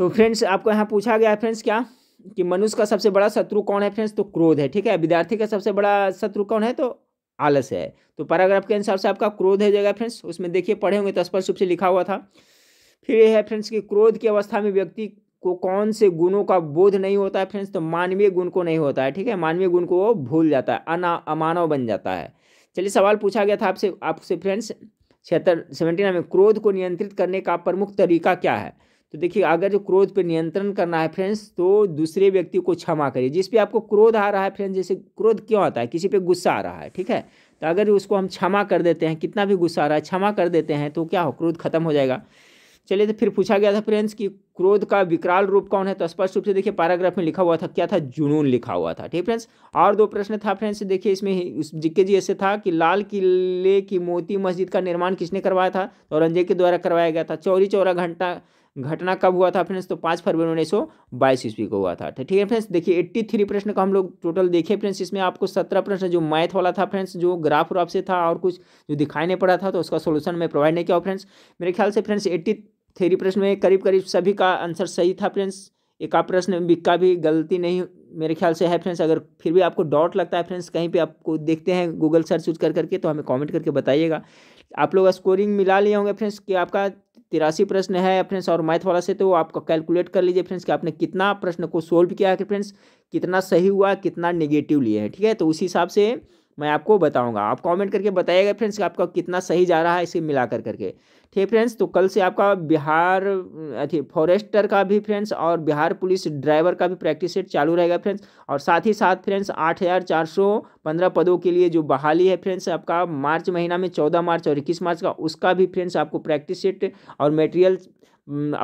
तो फ्रेंड्स आपको यहाँ पूछा गया है फ्रेंड्स क्या कि मनुष्य का सबसे बड़ा शत्रु कौन है फ्रेंड्स तो क्रोध है ठीक है विद्यार्थी का सबसे बड़ा शत्रु कौन है तो आलस है तो पैराग्राफ के अनुसार से आपका क्रोध हो जाएगा फ्रेंड्स उसमें देखिए पढ़े होंगे तो स्पष्ट रूप से लिखा हुआ था फिर यह है फ्रेंड्स कि क्रोध की अवस्था में व्यक्ति को कौन से गुणों का बोध नहीं होता है फ्रेंड्स तो मानवीय गुण को नहीं होता है ठीक है मानवीय गुण को वो भूल जाता है अना अमानव बन जाता है चलिए सवाल पूछा गया था आपसे आपसे फ्रेंड्स छिहत्तर सेवेंटी नाइन में क्रोध को नियंत्रित करने का प्रमुख तरीका क्या है तो देखिए अगर जो क्रोध पर नियंत्रण करना है फ्रेंड्स तो दूसरे व्यक्ति को क्षमा करिए जिस पे आपको क्रोध आ रहा है फ्रेंड्स जैसे क्रोध क्यों आता है किसी पे गुस्सा आ रहा है ठीक है तो अगर उसको हम क्षमा कर देते हैं कितना भी गुस्सा आ रहा है क्षमा कर देते हैं तो क्या हो क्रोध खत्म हो जाएगा चलिए तो फिर पूछा गया था फ्रेंड्स कि क्रोध का विकराल रूप कौन है तो स्पष्ट रूप से देखिए पैराग्राफ में लिखा हुआ था क्या था जुनून लिखा हुआ था ठीक फ्रेंड्स और दो प्रश्न था फ्रेंड्स देखिए इसमें उस जिक्के जी ऐसे था कि लाल किले की मोती मस्जिद का निर्माण किसने करवाया था औरंगजेब के द्वारा करवाया गया था चौरी चौरा घंटा घटना कब हुआ था फ्रेंड्स तो पाँच फरवरी उन्नीस सौ बाईस ईस्वी को हुआ था तो ठीक है फ्रेंड्स देखिए एट्टी थ्री प्रश्न का हम लोग टोटल देखे फ्रेंड्स इसमें आपको सत्रह प्रश्न जो मैथ वाला था फ्रेंड्स जो ग्राफ व्राफ से था और कुछ जो दिखाई नहीं पड़ा था तो उसका सोल्यूशन मैं प्रोवाइड नहीं किया फ्रेंड्स मेरे ख्याल से फ्रेंड्स एट्टी थ्री प्रश्न में करीब करीब सभी का आंसर सही था फ्रेंड्स एक आप प्रश्न का भी गलती नहीं मेरे ख्याल से है फ्रेंड्स अगर फिर भी आपको डाउट लगता है फ्रेंड्स कहीं पे आपको देखते हैं गूगल सर्च उच कर करके तो हमें कमेंट करके बताइएगा आप लोग स्कोरिंग मिला लिए होंगे फ्रेंड्स कि आपका तिरासी प्रश्न है फ्रेंड्स और मैथ वाला से तो वो आपका कैलकुलेट कर लीजिए फ्रेंड्स कि आपने कितना प्रश्न को सोल्व किया है फ्रेंड्स कितना सही हुआ कितना नेगेटिव लिए है ठीक है तो उस हिसाब से मैं आपको बताऊंगा आप कमेंट करके बताइएगा फ्रेंड्स कि आपका कितना सही जा रहा है इसे मिला कर करके ठीक है फ्रेंड्स तो कल से आपका बिहार अथी फॉरेस्टर का भी फ्रेंड्स और बिहार पुलिस ड्राइवर का भी प्रैक्टिस सेट चालू रहेगा फ्रेंड्स और साथ ही साथ फ्रेंड्स आठ हज़ार चार सौ पंद्रह पदों के लिए जो बहाली है फ्रेंड्स आपका मार्च महीना में चौदह मार्च और इक्कीस मार्च का उसका भी फ्रेंड्स आपको प्रैक्टिस सेट और मेटेरियल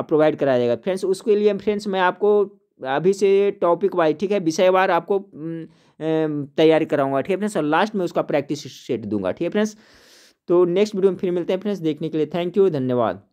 प्रोवाइड कराया जाएगा फ्रेंड्स उसके लिए फ्रेंड्स मैं आपको अभी से टॉपिक वाइज ठीक है विषयवार आपको तैयारी कराऊंगा ठीक है फ्रेंड्स और लास्ट में उसका प्रैक्टिस सेट दूंगा ठीक है फ्रेंड्स तो नेक्स्ट वीडियो में फिर मिलते हैं फ्रेंड्स देखने के लिए थैंक यू धन्यवाद